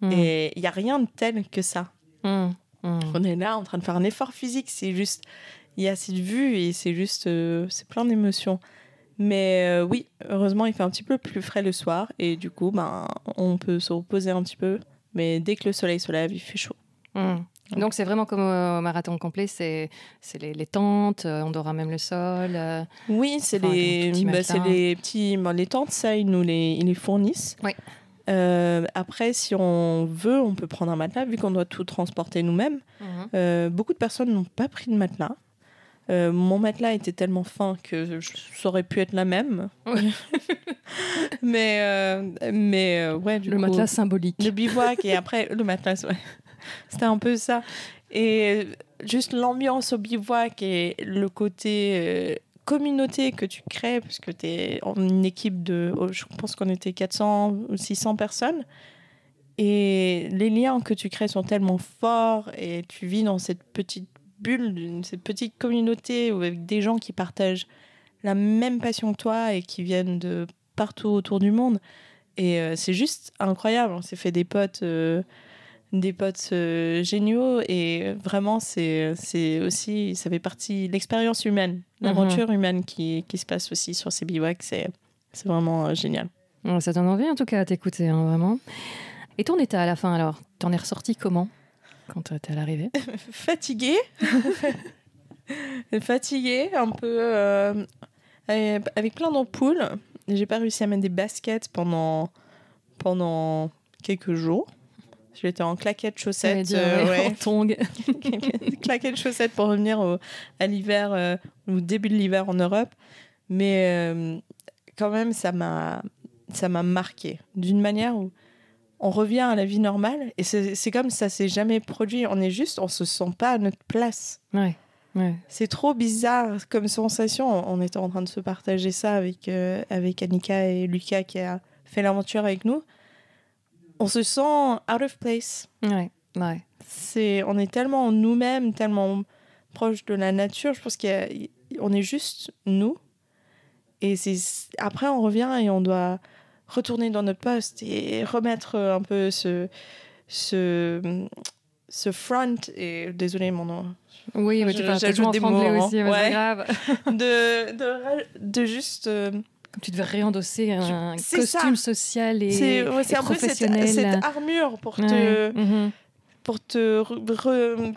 Mhm. Et il n'y a rien de tel que ça. Mhm. On est là en train de faire un effort physique. C'est juste, il y a cette vue et c'est juste, euh, c'est plein d'émotions. Mais euh, oui, heureusement, il fait un petit peu plus frais le soir et du coup, ben, on peut se reposer un petit peu. Mais dès que le soleil se lève, il fait chaud. Hmm. Donc c'est vraiment comme au marathon complet, c'est les, les, tentes, euh, on dort même le sol. Euh, oui, c'est bah, les, petits, ben, les tentes, ça ils nous les, ils les fournissent. après, si on veut, on peut prendre un matelas vu qu'on doit tout transporter nous-mêmes. Mhm. beaucoup de personnes n'ont pas pris de matelas. Euh, mon matelas était tellement fin que ça aurait pu être la même. mais euh, mais euh, ouais, du le matelas symbolique. Le bivouac et après le matelas, ouais. C'était un peu ça. Et juste l'ambiance au bivouac et le côté communauté que tu crées, parce que tu es en une équipe de, oh, je pense qu'on était 400 ou 600 personnes. Et les liens que tu crées sont tellement forts et tu vis dans cette petite bulle, d'une cette petite communauté avec des gens qui partagent la même passion que toi et qui viennent de partout autour du monde. Et euh, c'est juste incroyable. On s'est fait des potes, euh, des potes euh, géniaux. Et vraiment, c'est, c'est aussi, ça fait partie l'expérience humaine, l'aventure mhm. humaine qui, qui, se passe aussi sur ces bivouacs. C'est, vraiment génial. Ça donne envie en tout cas à t'écouter, hein, vraiment. Et ton état à la fin alors T'en es ressorti comment quand tu es à l'arrivée Fatiguée. Fatiguée, un peu euh, avec plein d'ampoules. J'ai pas réussi à mettre des baskets pendant, pendant quelques jours. J'étais en claquettes chaussettes, dire, euh, en tongs. claquettes chaussettes pour revenir à l'hiver, euh, au début de l'hiver en Europe. Mais quand même, ça m'a marqué d'une manière où on revient à la vie normale et c'est comme ça s'est jamais produit. On est juste, on se sent pas à notre place. Ouais. C'est trop bizarre comme sensation. On, était en train de se partager ça avec, euh, avec Annika et Lucas qui a fait l'aventure avec nous. On se sent out of place. Ouais, C'est, on est tellement nous-mêmes, tellement proche de la nature. Je pense qu'on est juste nous. Et c'est après on revient et on doit retourner dans notre poste et remettre euh, un peu ce, ce, ce front, et désolé mon nom. Oui, mais tu parles tellement des mots, aussi, hein. grave. de, de, de juste... Euh, Comme tu devais réendosser un costume social et, c'est un professionnel. Peu cette, armure pour te... Mhm. pour te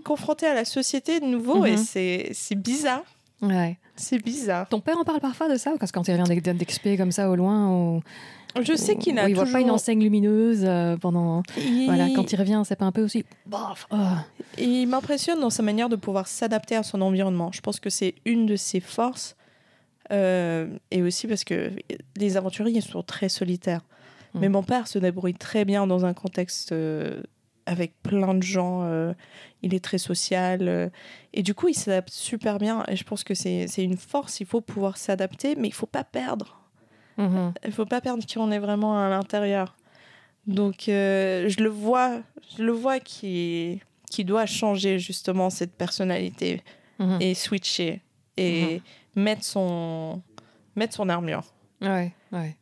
confronter à la société de nouveau mhm. et c'est bizarre. Ouais. C'est bizarre. Ton père en parle parfois de ça Parce que quand il revient d'XP comme ça au loin, Je sais qu'il a. Il toujours... voit pas une enseigne lumineuse euh, pendant. Voilà, quand il revient, c'est pas un peu aussi. Bof, oh. Il m'impressionne dans sa manière de pouvoir s'adapter à son environnement. Je pense que c'est une de ses forces. Euh, et aussi parce que les aventuriers sont très solitaires. Mm. Mais mon père se débrouille très bien dans un contexte euh, avec plein de gens. Euh, il est très social. Euh, et du coup, il s'adapte super bien. Et je pense que c'est une force. Il faut pouvoir s'adapter, mais il faut pas perdre. Il mm-hmm. Il faut pas perdre qui on est vraiment à l'intérieur. Donc, euh, je le vois, je le vois qui, qui doit changer justement cette personnalité mm-hmm. et switcher et mm-hmm. mettre, son, mettre son armure.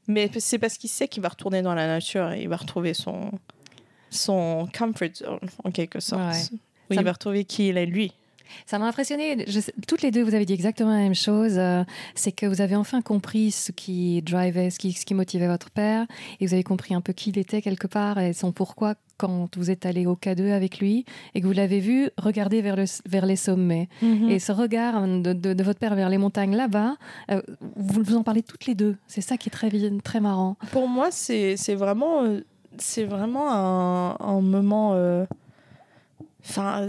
Mais c'est parce qu'il sait qu'il va retourner dans la nature et il va retrouver son, son comfort zone, en quelque sorte. Ouais. Oui. retrouvé va retrouver qui il est, lui. Ça m'a impressionné. toutes les deux, vous avez dit exactement la même chose. Euh, c'est que vous avez enfin compris ce qui ce qui, ce qui motivait votre père. Et vous avez compris un peu qui il était quelque part et son pourquoi quand vous êtes allé au K2 avec lui et que vous l'avez vu regarder vers, le, vers les sommets. Mhm. Et ce regard de, de, votre père vers les montagnes là-bas, euh, vous, vous en parlez toutes les deux. C'est ça qui est très, très marrant. Pour moi, c'est, c'est vraiment euh, c'est vraiment un, moment euh, enfin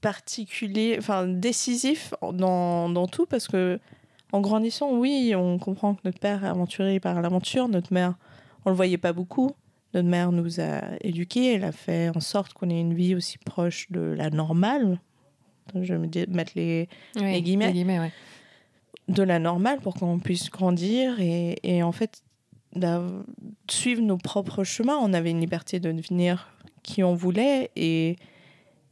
particulier, enfin décisif dans, dans, tout parce que en grandissant, oui, on comprend que notre père est aventuré par l'aventure, notre mère, on le voyait pas beaucoup. Notre mère nous a éduqués, elle a fait en sorte qu'on ait une vie aussi proche de la normale. Je vais mettre les, les guillemets. De la normale pour qu'on puisse grandir et, et en fait de bah, suivre nos propres chemins. On avait une liberté de devenir qui on voulait. Et,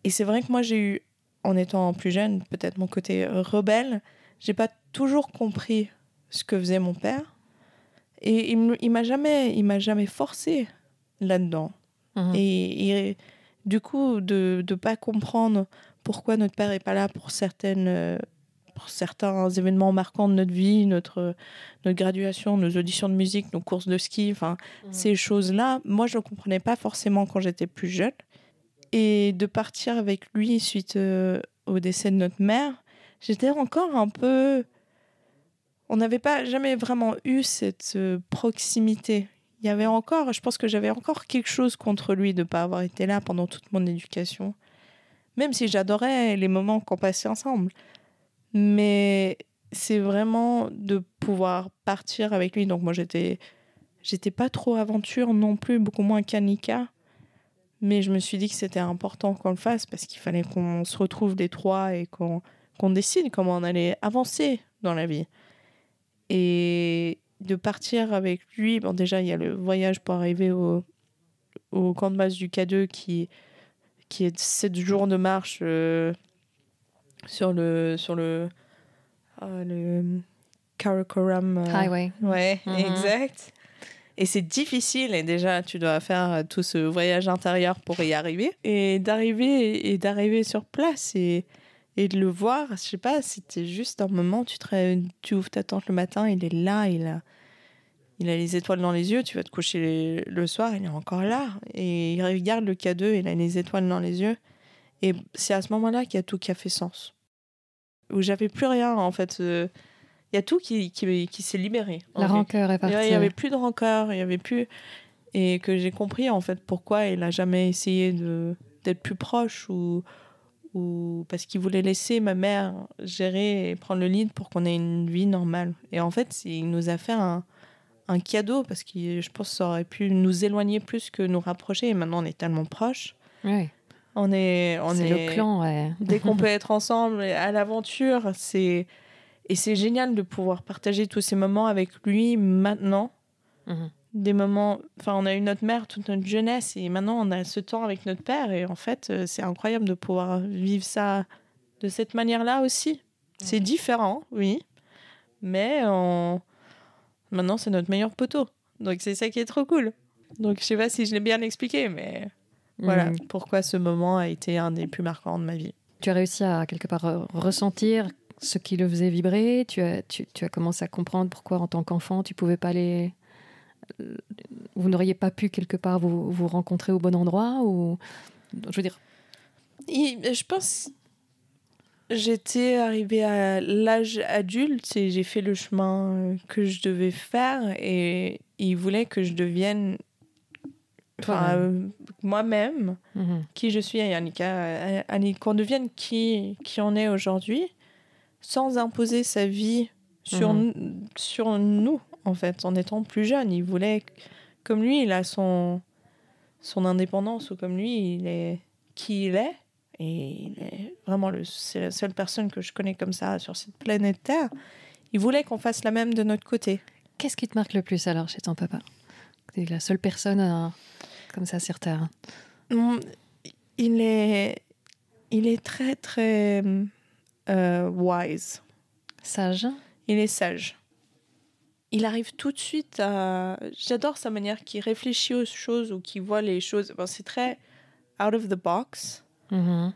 c'est vrai que moi, j'ai eu, en étant plus jeune, peut-être mon côté rebelle, j'ai pas toujours compris ce que faisait mon père. Et il, il m'a jamais, il m'a jamais forcé là-dedans. Mhm. Et, et, du coup, de ne pas comprendre pourquoi notre père est pas là pour certaines euh, certains événements marquants de notre vie, notre, notre graduation, nos auditions de musique, nos courses de ski, enfin, mhm. ces choses-là, moi, je ne comprenais pas forcément quand j'étais plus jeune. Et de partir avec lui suite euh, au décès de notre mère, j'étais encore un peu. On n'avait pas jamais vraiment eu cette euh, proximité. Il y avait encore, je pense que j'avais encore quelque chose contre lui de ne pas avoir été là pendant toute mon éducation. Même si j'adorais les moments qu'on passait ensemble. Mais c'est vraiment de pouvoir partir avec lui. Donc moi j'étais j'étais pas trop aventure non plus, beaucoup moins qu'Annika. Mais je me suis dit que c'était important qu'on le fasse parce qu'il fallait qu'on se retrouve les trois et qu'on décide comment on allait avancer dans la vie. Et de partir avec lui, bon déjà il y a le voyage pour arriver au, camp de base du K2 qui, qui est 7 jours de marche. Euh, sur le sur le euh, le Karakoram euh, Highway. Ouais, mm-hmm. exact. Et c'est difficile et déjà tu dois faire euh, tout ce voyage intérieur pour y arriver et d'arriver et d'arriver sur place et et de le voir, je sais pas, c'était juste un moment, tu, ouvres ta tente le matin, il est là, il a, il a les étoiles dans les yeux, tu vas te coucher le soir, il est encore là. Et il regarde le K2, il a les étoiles dans les yeux. Et c'est à ce moment-là qu'il y a tout qui a fait sens. Où j'avais plus rien, en fait. Euh, il y a tout qui, qui, s'est libéré. La rancœur est partie. Il n'y avait plus de rancœur, il y avait plus. Et que j'ai compris, en fait, pourquoi il n'a jamais essayé d'être plus proche ou, ou parce qu'il voulait laisser ma mère gérer et prendre le lead pour qu'on ait une vie normale. Et en fait, il nous a fait un, un cadeau parce que je pense que ça aurait pu nous éloigner plus que nous rapprocher. Et maintenant, on est tellement proches. Ouais. On est, on est, le clan. Ouais. Dès qu'on peut être ensemble à l'aventure, c'est et c'est génial de pouvoir partager tous ces moments avec lui maintenant. Mhm. Des moments, enfin, on a eu notre mère toute notre jeunesse et maintenant on a ce temps avec notre père et en fait, euh, c'est incroyable de pouvoir vivre ça de cette manière-là aussi. C'est différent, oui, mais maintenant c'est notre meilleur poteau. Donc c'est ça qui est trop cool. Donc je sais pas si je l'ai bien expliqué, mais voilà mm. pourquoi ce moment a été un des plus marquants de ma vie. Tu as réussi à quelque part ressentir ce qui le faisait vibrer. Tu as, tu, as commencé à comprendre pourquoi, en tant qu'enfant, tu pouvais pas les. Euh, vous n'auriez pas pu quelque part vous, rencontrer au bon endroit ou je veux dire. je pense j'étais arrivée à l'âge adulte et j'ai fait le chemin euh, que je devais faire et il voulait que je devienne euh, moi-même, mm-hmm. qui je suis, Annika, euh, qu'on devienne qui, qui on est aujourd'hui, sans imposer sa vie sur, mm-hmm. sur nous, en fait, en étant plus jeune. Il voulait, comme lui, il a son, son indépendance, ou comme lui, il est qui il est. Et est vraiment le, c'est la seule personne que je connais comme ça sur cette planète Terre. Il voulait qu'on fasse la même de notre côté. Qu'est-ce qui te marque le plus alors chez ton papa C'est la seule personne à comme ça sur Terre mm, Il est, il est très, très euh, wise. Sage Il est sage. Il arrive tout de suite à... J'adore sa manière qu'il réfléchit aux choses ou qu'il voit les choses. c'est très out of the box. Mm-hmm.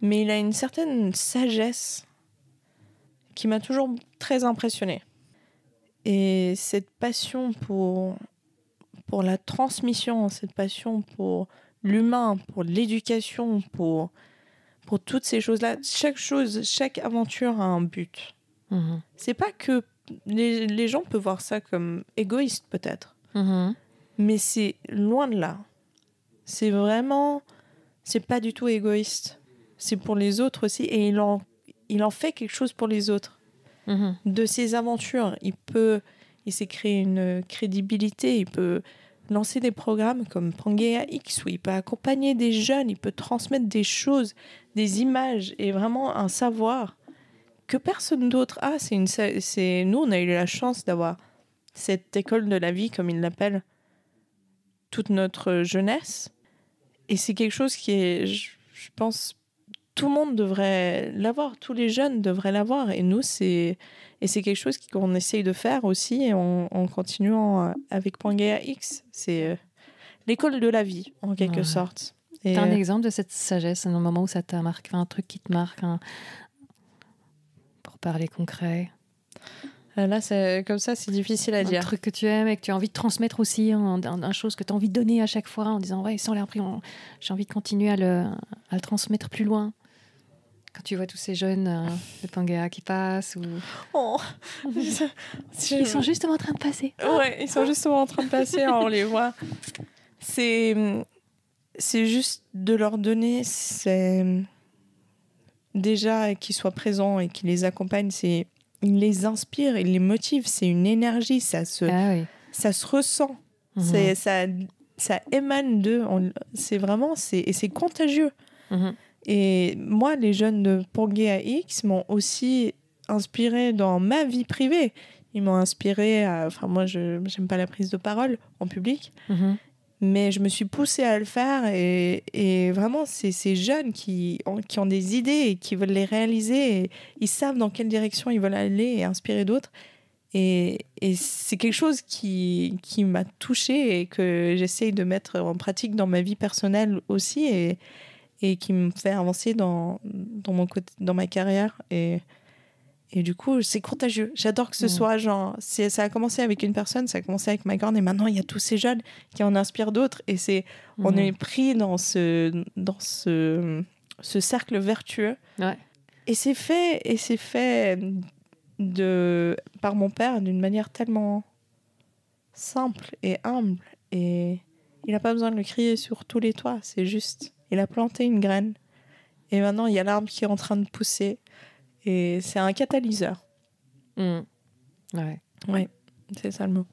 Mais il a une certaine sagesse qui m'a toujours très impressionnée. Et cette passion pour pour la transmission, cette passion pour l'humain, pour l'éducation, pour, pour toutes ces choses-là. Chaque chose, chaque aventure a un but. Mhm. C'est pas que les, les, gens peuvent voir ça comme égoïste peut-être, mhm. mais c'est loin de là. C'est vraiment, c'est pas du tout égoïste. C'est pour les autres aussi, et il en, il en fait quelque chose pour les autres. Mhm. De ses aventures, il peut il s'est créé une crédibilité, il peut lancer des programmes comme Pangea X où il peut accompagner des jeunes, il peut transmettre des choses, des images et vraiment un savoir que personne d'autre a. C'est nous on a eu la chance d'avoir cette école de la vie comme il l'appelle, toute notre jeunesse et c'est quelque chose qui est, je pense, tout le monde devrait l'avoir, tous les jeunes devraient l'avoir. Et nous, c'est et c'est quelque chose qu'on essaye de faire aussi en, continuant euh, avec Pangea X. C'est euh, l'école de la vie, en quelque sorte. C'est un euh, exemple de cette sagesse, un moment où ça t'a marqué, un truc qui te marque, pour parler concret Là, c'est comme ça, c'est difficile à dire. Un truc que tu aimes et que tu as envie de transmettre aussi, un, chose que tu as envie de donner à chaque fois en disant Ouais, sans l'air j'ai envie de continuer à le, à le transmettre plus loin quand tu vois tous ces jeunes de euh, Pangea qui passent ou... Oh. Ils sont justement en train de passer. Ouais, ils sont justement en train de passer, hein, on les voit. C'est c'est juste de leur donner c'est déjà qu'ils soient présents et qu'ils les accompagnent, c'est ils les inspirent, ils les motivent, c'est une énergie, ça se ah ça se ressent. Mhm. C'est ça ça émane d'eux, c'est vraiment c'est et c'est contagieux. Mhm. Et moi, les jeunes de Pongué X m'ont aussi inspiré dans ma vie privée. Ils m'ont inspiré à. Enfin, moi, je n'aime pas la prise de parole en public. Mhm. Mais je me suis poussée à le faire et, vraiment, c'est ces jeunes qui ont, qui ont des idées et qui veulent les réaliser. ils savent dans quelle direction ils veulent aller et inspirer d'autres. Et, c'est quelque chose qui, qui m'a touchée et que j'essaye de mettre en pratique dans ma vie personnelle aussi. Et, et qui me fait avancer dans, dans, mon côté, dans ma carrière. Et, et du coup, c'est contagieux. J'adore que ce soit genre, ça a commencé avec une personne, ça a commencé avec ma grande. et maintenant il y a tous ces jeunes qui en inspirent d'autres. Et c'est, on est pris dans ce, dans ce, ce cercle vertueux. Et c'est fait, et c'est fait de, par mon père d'une manière tellement simple et humble. Et il n'a pas besoin de le crier sur tous les toits, c'est juste il a planté une graine. Et maintenant, il y a l'arbre qui est en train de pousser. Et c'est un catalyseur. Mm. Oui, Ouais. c'est ça le mot.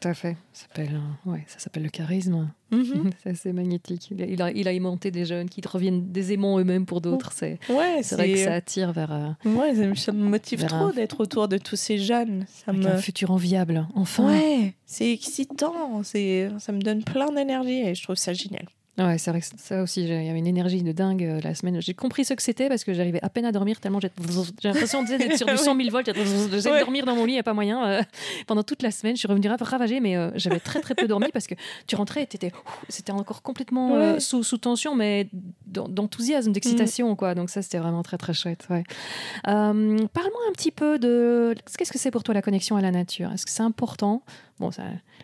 Tout à fait. Ça s'appelle, ouais, ça s'appelle le charisme. Mm-hmm. c'est magnétique. Il a, il, a, aimanté des jeunes qui reviennent des aimants eux-mêmes pour d'autres. C'est, ouais, c'est, vrai que ça attire vers. Euh, ouais, ça me, motive trop d'être autour de tous ces jeunes. Ça Avec un futur enviable, enfin. Ouais, c'est excitant. C'est, ça me donne plein d'énergie et je trouve ça génial. Ouais, c'est vrai que ça aussi, il y avait une énergie de dingue euh, la semaine. J'ai compris ce que c'était parce que j'arrivais à peine à dormir tellement j'ai l'impression d'être sur du 100 000 volts. J'allais dormir dans mon lit, il n'y a pas moyen. Euh, pendant toute la semaine, je suis revenue ravagée, mais euh, j'avais très très peu dormi parce que tu rentrais et c'était encore complètement sous, sous, tension, mais d'enthousiasme, d'excitation, mm. quoi. Donc ça, c'était vraiment très très chouette. Parle-moi un petit peu de qu'est-ce que c'est pour toi la connexion à la nature. Est-ce que c'est important Bon,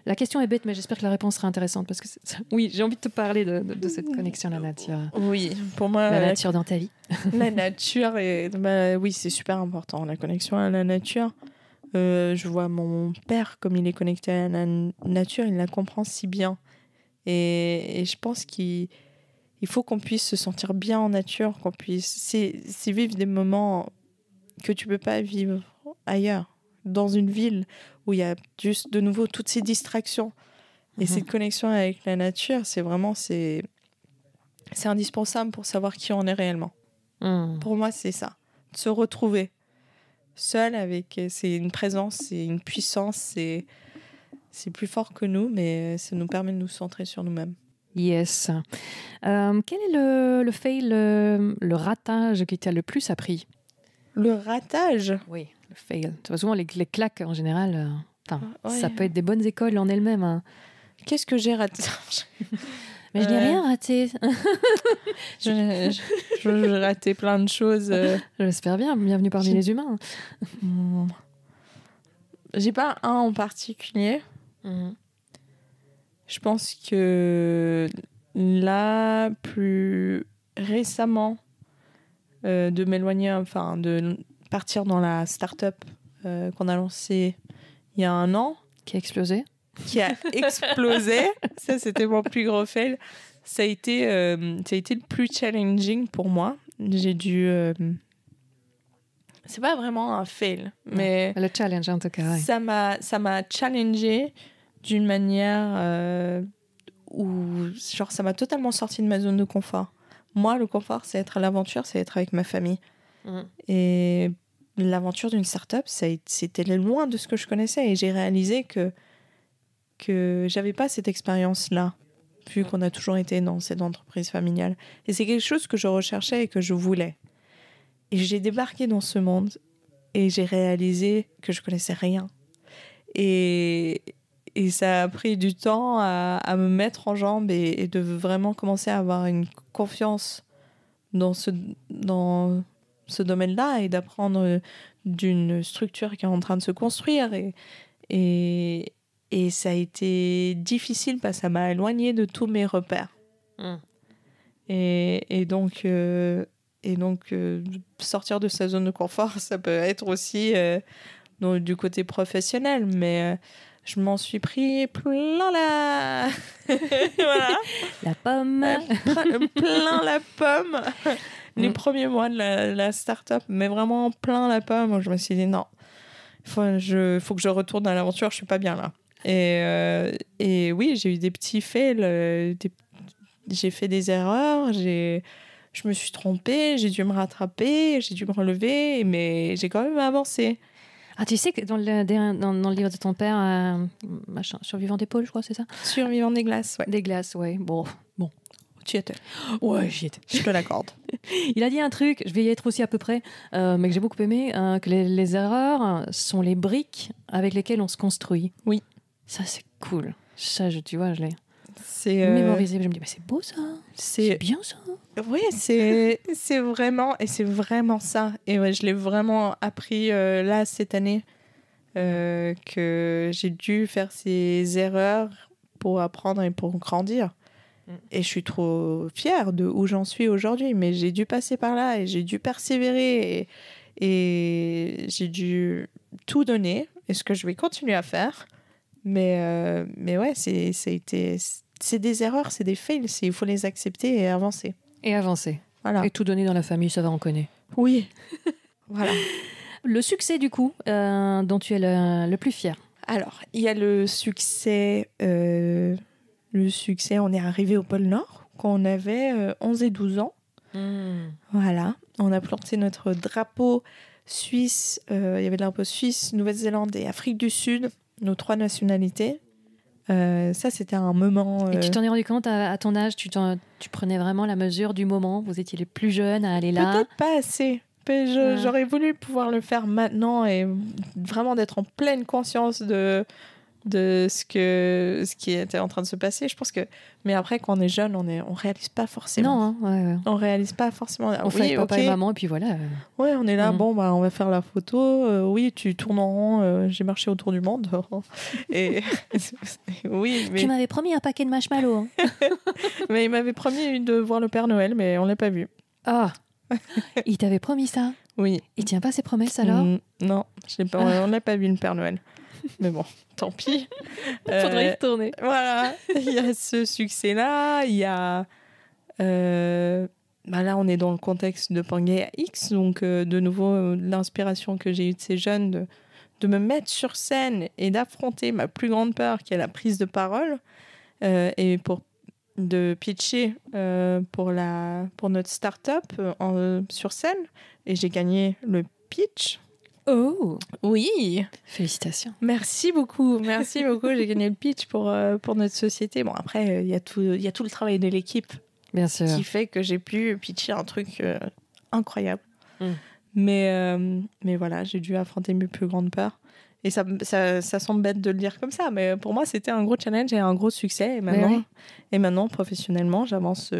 la question est bête, mais j'espère que la réponse sera intéressante parce que oui, j'ai envie de te parler de, cette connexion à la nature. Oui, pour moi, la euh, nature dans ta vie. la nature est, bah, oui, c'est super important la connexion à la nature. Euh, je vois mon père comme il est connecté à la nature, il la comprend si bien et, je pense qu'il faut qu'on puisse se sentir bien en nature, qu'on puisse c'est vivre des moments que tu peux pas vivre ailleurs dans une ville où il y a juste de nouveau toutes ces distractions et mhm. cette connexion avec la nature, c'est vraiment c'est c'est indispensable pour savoir qui on est réellement. Hmm. Pour moi, c'est ça, se retrouver seul avec euh, c'est une présence, c'est une puissance, c'est c'est plus fort que nous, mais euh, ça nous permet de nous centrer sur nous-mêmes. Yes. Euh, quel est le, le fail, le, le ratage qui t'a le plus appris Le ratage Oui fail. souvent, les, claques, en général, euh, ah, ça peut être des bonnes écoles en elles-mêmes. Hein. Qu'est-ce que j'ai raté Mais je n'ai euh, rien raté. je, je, raté plein de choses. Euh. J'espère bien. Bienvenue parmi les humains. Mmh. J'ai pas un en particulier. Mmh. Je pense que là, plus récemment, de m'éloigner, enfin, de partir dans la start-up euh, qu'on a lancée il y a un an. Qui a explosé. Qui a explosé. ça, c'était mon plus gros fail. Ça a été, euh, ça a été le plus challenging pour moi. J'ai dû. Euh, c'est pas vraiment un fail, mais. Le challenge, en tout cas. Ça m'a challengé d'une manière où genre, ça m'a totalement sorti de ma zone de confort. Moi, le confort, c'est être à l'aventure, c'est être avec ma famille. Mhm. Et l'aventure d'une start-up, c'était loin de ce que je connaissais et j'ai réalisé que que j'avais pas cette expérience-là, vu qu'on a toujours été dans cette entreprise familiale. Et c'est quelque chose que je recherchais et que je voulais. Et j'ai débarqué dans ce monde et j'ai réalisé que je connaissais rien. Et, et ça a pris du temps à, me mettre en jambes et, et, de vraiment commencer à avoir une confiance dans, ce, dans, ce domaine-là et d'apprendre euh, d'une structure qui est en train de se construire. Et, et, ça a été difficile parce que ça m'a éloigné de tous mes repères. Hum. Et, et, donc, euh, et donc euh, sortir de sa zone de confort, ça peut être aussi du côté professionnel, mais je m'en suis pris plein la la pomme plein la pomme les mm. premiers mois de la, la start-up, mais vraiment plein la pomme. Je me suis dit non, il faut, faut que je retourne à l'aventure, je suis pas bien là. Et, euh, oui, j'ai eu des petits fails, euh, j'ai fait des erreurs, j'ai je me suis trompée, j'ai dû me rattraper, j'ai dû me relever, mais j'ai quand même avancé. Ah, tu sais que dans le, dans, le livre de ton père, euh, machin, Survivant des pôles, je crois, c'est ça Survivant des glaces, ouais. Des glaces, ouais. Bon, bon tu étais. Ouais, j'y étais. Je te l'accorde. Il a dit un truc, je vais y être aussi à peu près, euh, mais que j'ai beaucoup aimé, hein, que les, erreurs sont les briques avec lesquelles on se construit. Oui. Ça, c'est cool. Ça, je, tu vois, je l'ai c'est euh, mémorisé. Je me dis, c'est beau ça. C'est bien ça. Oui, c'est c'est vraiment et c'est vraiment ça. Et je l'ai vraiment appris euh, là cette année que j'ai dû faire ces erreurs pour apprendre et pour grandir. Et je suis trop fière de où j'en suis aujourd'hui, mais j'ai dû passer par là et j'ai dû persévérer et, j'ai dû tout donner et ce que je vais continuer à faire. Mais, euh, mais ouais, c'est, c'est des erreurs, c'est des fails, il faut les accepter et avancer. Et avancer. Voilà. Et tout donner dans la famille, ça va, on connaît. Oui. voilà. Le succès, du coup, euh, dont tu es le, plus fier Alors, il y a le succès euh, le succès. On est arrivé au pôle Nord quand on avait 11 euh, et 12 ans. Hmm. Voilà, on a planté notre drapeau suisse. Euh, il y avait de drapeau suisse, Nouvelle-Zélande et Afrique du Sud, nos trois nationalités. Euh, ça, c'était un moment. Et tu t'en es rendu compte à, ton âge tu, prenais vraiment la mesure du moment Vous étiez les plus jeunes à aller là Peut-être pas assez. J'aurais voulu pouvoir le faire maintenant et vraiment d'être en pleine conscience de, de ce, que, ce qui était en train de se passer. Je pense que. Mais après, quand on est jeune, on est, on réalise pas forcément. Non, hein, On réalise pas forcément. On fait papa et maman, et puis voilà. Ouais, on est là, mm. bon, bah, on va faire la photo. Euh, oui, tu tournes en rond, euh, j'ai marché autour du monde. et, oui, Tu m'avais promis un paquet de marshmallows. Hein. mais il m'avait promis de voir le Père Noël, mais on l'a pas vu. Ah Il t'avait promis ça oui. Il tient pas ses promesses alors mm, Non, pas, on l'a pas vu le Père Noël. mais bon, tant pis. Faudrait y retourner. Euh, voilà, il y a ce succès-là, il y a. Euh, bah là, on est dans le contexte de Pangea X, donc euh, de nouveau, l'inspiration que j'ai eue de ces jeunes de, me mettre sur scène et d'affronter ma plus grande peur, qui est la prise de parole, et pour de pitcher pour, la, pour notre start-up sur scène. Et j'ai gagné le pitch. Oh Oui Félicitations. Merci beaucoup, merci beaucoup. J'ai gagné le pitch pour, euh, pour notre société. Bon, après, euh, il y, a tout, y a tout le travail de l'équipe qui fait que j'ai pu pitcher un truc euh, incroyable. Hmm. Mais, mais voilà, j'ai dû affronter mes plus grandes peurs. Et ça, semble bête de le dire comme ça, mais pour moi, c'était un gros challenge et un gros succès. Et maintenant, et maintenant professionnellement, j'avance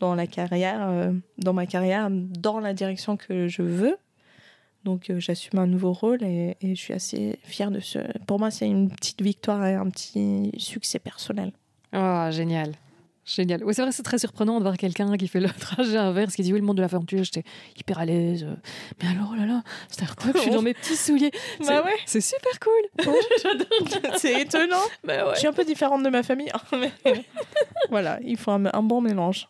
dans la carrière, dans ma carrière, dans la direction que je veux. Donc euh, j'assume un nouveau rôle et, je suis assez fière de ce. Pour moi, c'est une petite victoire et un petit succès personnel. oh, génial. Génial. Oui, c'est vrai, c'est très surprenant de voir quelqu'un qui fait le trajet inverse, qui dit oui, le monde de la l'aventure, j'étais hyper à l'aise. Euh, mais alors, oh là là, que je suis dans mes petits souliers. Bah ouais. C'est super cool. c'est étonnant. Bah je suis un peu différente de ma famille. Euh, voilà, il faut un bon mélange.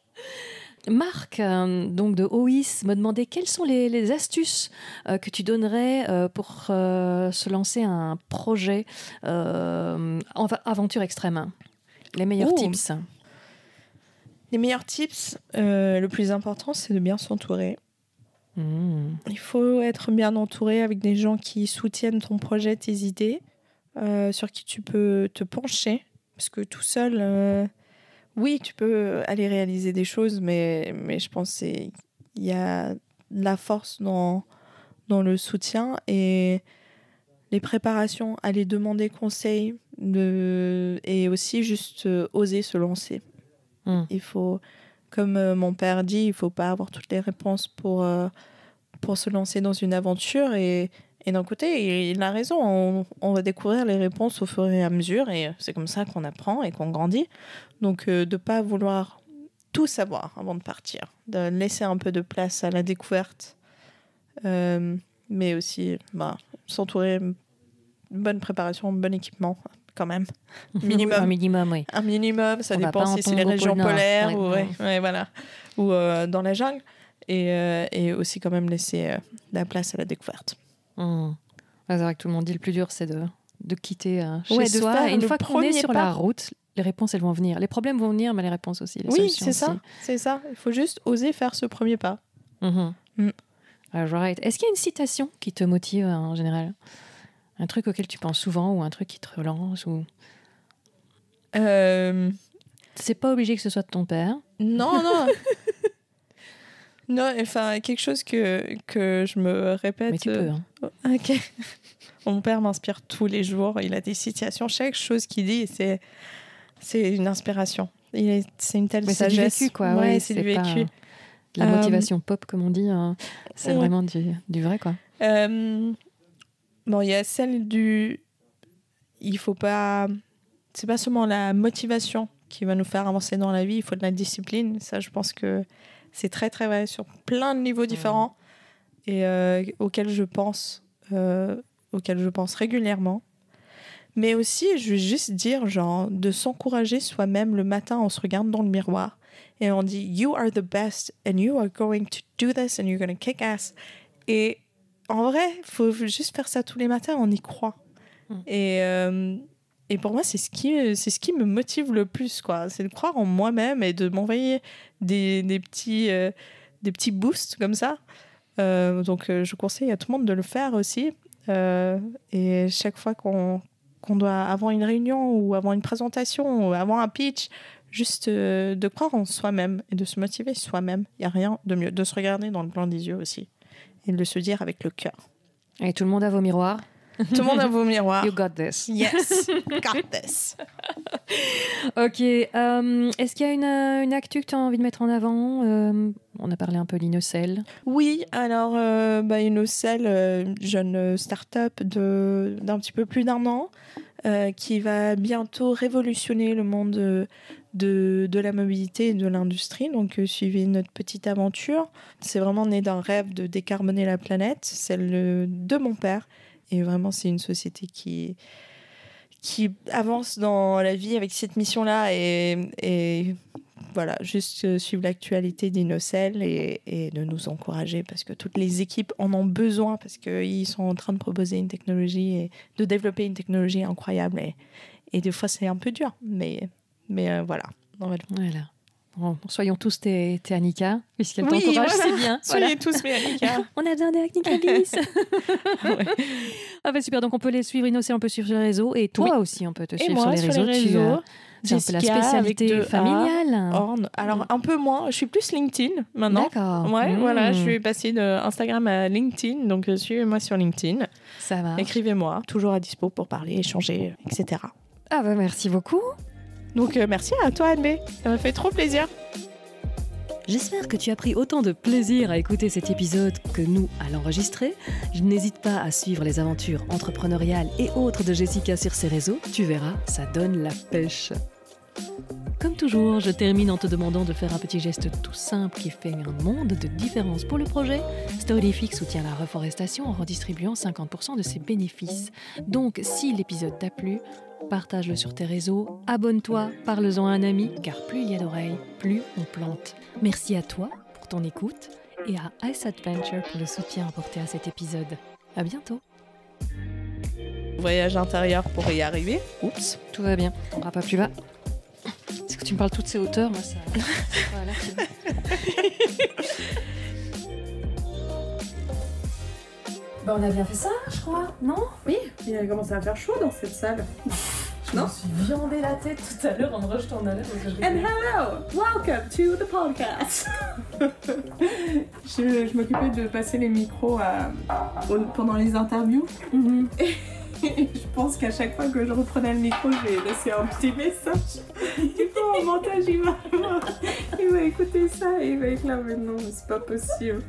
Marc, euh, donc de OIS, me demandait quelles sont les, astuces euh, que tu donnerais euh, pour se lancer un projet aventure extrême. Les meilleurs oh. tips. Les meilleurs tips, le plus important, c'est de bien s'entourer. Hmm. Il faut être bien entouré avec des gens qui soutiennent ton projet, tes idées, sur qui tu peux te pencher. Parce que tout seul, oui, tu peux euh, aller réaliser des choses, mais, mais je pense qu'il y a la force dans, dans le soutien et les préparations, aller demander conseil et aussi juste euh, oser se lancer. Hmm. Il faut, comme euh, mon père dit, il faut pas avoir toutes les réponses pour, pour se lancer dans une aventure et et d'un côté, il a raison, on, va découvrir les réponses au fur et à mesure, et c'est comme ça qu'on apprend et qu'on grandit. Donc euh, de ne pas vouloir tout savoir avant de partir, de laisser un peu de place à la découverte, euh, mais aussi bah, s'entourer bonne préparation, bon équipement quand même. Minimum. un minimum, oui. Un minimum, ça dépend si c'est les régions polaires ou, voilà. ou euh, dans la jungle. Et, et, aussi quand même laisser de la place à la découverte. Hum. C'est vrai que tout le monde dit le plus dur, c'est de, quitter un euh, chez soi. une fois qu'on est sur la route, les réponses, elles vont venir. Les problèmes vont venir, mais les réponses aussi. oui, c'est ça. C'est ça. Il faut juste oser faire ce premier pas. Mm-hmm. Mm. Right. Est-ce qu'il y a une citation qui te motive en général Un truc auquel tu penses souvent ou un truc qui te relance ou... Euh, c'est pas obligé que ce soit de ton père. Non, non. Non, enfin, quelque chose que, que je me répète. Mais tu peux, hein. euh, Ok. Mon père m'inspire tous les jours. Il a des situations. Chaque chose qu'il dit, c'est, c'est une inspiration. Il c'est une telle sagesse. C'est du vécu, quoi. Ouais, c'est, vécu. La euh, motivation pop, comme on dit, hein. c'est vraiment du, du, vrai, quoi. Euh, bon, il y a celle du. Il faut pas. C'est pas seulement la motivation qui va nous faire avancer dans la vie. Il faut de la discipline. Ça, je pense que c'est très, très vrai sur plein de niveaux différents et euh, auxquels je pense, euh, je pense régulièrement. Mais aussi, je veux juste dire, genre, de s'encourager soi-même le matin, on se regarde dans le miroir et on dit You are the best and you are going to do this and you're going to kick ass. Et en vrai, faut juste faire ça tous les matins, on y croit. Mm. Et. Euh, et pour moi, c'est ce qui, c'est ce qui me motive le plus, quoi. C'est de croire en moi-même et de m'envoyer des, des petits, euh, des petits boosts comme ça. Euh, donc, euh, je conseille à tout le monde de le faire aussi. et chaque fois qu'on, qu'on doit, avant une réunion ou avant une présentation ou avant un pitch, juste de croire en soi-même et de se motiver soi-même. Il n'y a rien de mieux. De se regarder dans le plan des yeux aussi. Et de se dire avec le cœur. Et tout le monde a vos miroirs Tout le monde a vos miroirs. You got this. Yes, got this. ok. Euh, est-ce qu'il y a une, euh, une actu que tu as envie de mettre en avant euh, On a parlé un peu Linocel Oui, alors euh, bah, jeune start-up d'un petit peu plus d'un an, qui va bientôt révolutionner le monde de, de, de la mobilité et de l'industrie. Donc, suivez notre petite aventure. C'est vraiment né d'un rêve de décarboner la planète, celle de mon père et vraiment, c'est une société qui, qui avance dans la vie avec cette mission-là et, voilà, juste suivre l'actualité d'Innocel et, de nous encourager parce que toutes les équipes en ont besoin parce qu'ils sont en train de proposer une technologie et de développer une technologie incroyable et, et des fois c'est un peu dur, mais, mais euh, voilà. Voilà soyons tous tes, Annika, puisqu'elle t'encourage, c'est bien. Soyez tous mes on a besoin d'Annika ouais. Ah ben super, donc on peut les suivre, Inno, on peut suivre sur les réseaux. Et toi aussi, on peut te suivre sur les réseaux. réseaux. Tu, euh, c'est un la spécialité familiale. Alors, un peu moins. Je suis plus LinkedIn maintenant. D'accord. Ouais, hmm. voilà. Je suis passée de Instagram à LinkedIn. Donc, euh, suivez-moi sur LinkedIn. Ça va. Écrivez-moi. Toujours à dispo pour parler, échanger, etc. Ah, ben merci beaucoup. Donc euh, merci à toi Anne-B, ça m'a fait trop plaisir. J'espère que tu as pris autant de plaisir à écouter cet épisode que nous à l'enregistrer. Je n'hésite pas à suivre les aventures entrepreneuriales et autres de Jessica sur ses réseaux. Tu verras, ça donne la pêche. Comme toujours, je termine en te demandant de faire un petit geste tout simple qui fait un monde de différence pour le projet. Storyfix soutient la reforestation en redistribuant 50% de ses bénéfices. Donc, si l'épisode t'a plu, Partage-le sur tes réseaux, abonne-toi, parle-en à un ami, car plus il y a d'oreilles, plus on plante. Merci à toi pour ton écoute et à Ice Adventure pour le soutien apporté à cet épisode. À bientôt! Voyage intérieur pour y arriver. Oups, tout va bien, on va pas plus bas. Est-ce que tu me parles toutes ces hauteurs, moi ça. Bah, on a bien fait ça, je crois, non Oui, il a commencé à faire chaud dans cette salle. non Je me suis viandé la tête tout à l'heure en me rejetant en And hello! Welcome to the podcast! je, m'occupais de passer les micros euh, pendant les interviews. Mhm. Et je pense qu'à chaque fois que je reprenais le micro, j'ai laisser un petit message. Du coup, au montage, il va, il va écouter ça et il va éclater mais non, c'est pas possible.